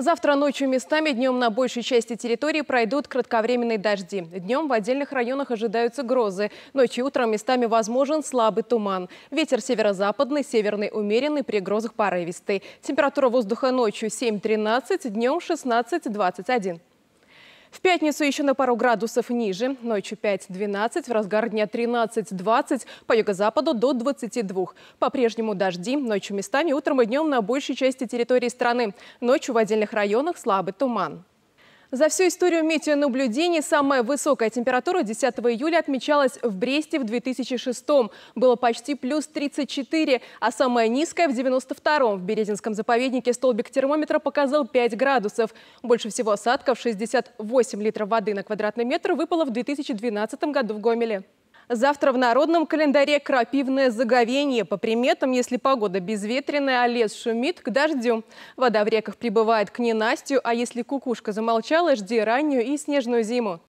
Завтра ночью местами, днем на большей части территории пройдут кратковременные дожди. Днем в отдельных районах ожидаются грозы. Ночью и утром местами возможен слабый туман. Ветер северо-западный, северный умеренный, при грозах порывистый. Температура воздуха ночью 7-13, днем 16-21. В пятницу еще на пару градусов ниже. Ночью 5-12, в разгар дня 13-20, по юго-западу до 22. По-прежнему дожди, ночью местами, утром и днем на большей части территории страны. Ночью в отдельных районах слабый туман. За всю историю метеонаблюдений самая высокая температура 10 июля отмечалась в Бресте в 2006 -м. Было почти плюс 34, а самая низкая в 92-м. В Березинском заповеднике столбик термометра показал 5 градусов. Больше всего осадков 68 литров воды на квадратный метр выпало в 2012 году в Гомеле. Завтра в народном календаре крапивное заговение. По приметам, если погода безветренная, а лес шумит, к дождю. Вода в реках прибывает к ненастью, а если кукушка замолчала, жди раннюю и снежную зиму.